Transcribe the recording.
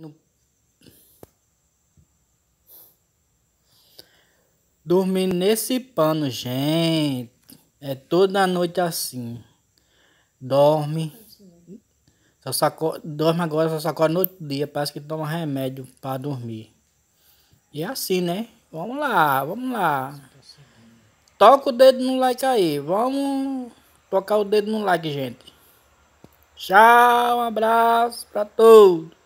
No... Dormir nesse pano, gente. É toda noite assim. Dorme. Só saco... Dorme agora, só sacode no outro dia. Parece que toma remédio para dormir. E é assim, né? Vamos lá, vamos lá. Toca o dedo no like aí. Vamos tocar o dedo no like, gente. Tchau, um abraço pra todos.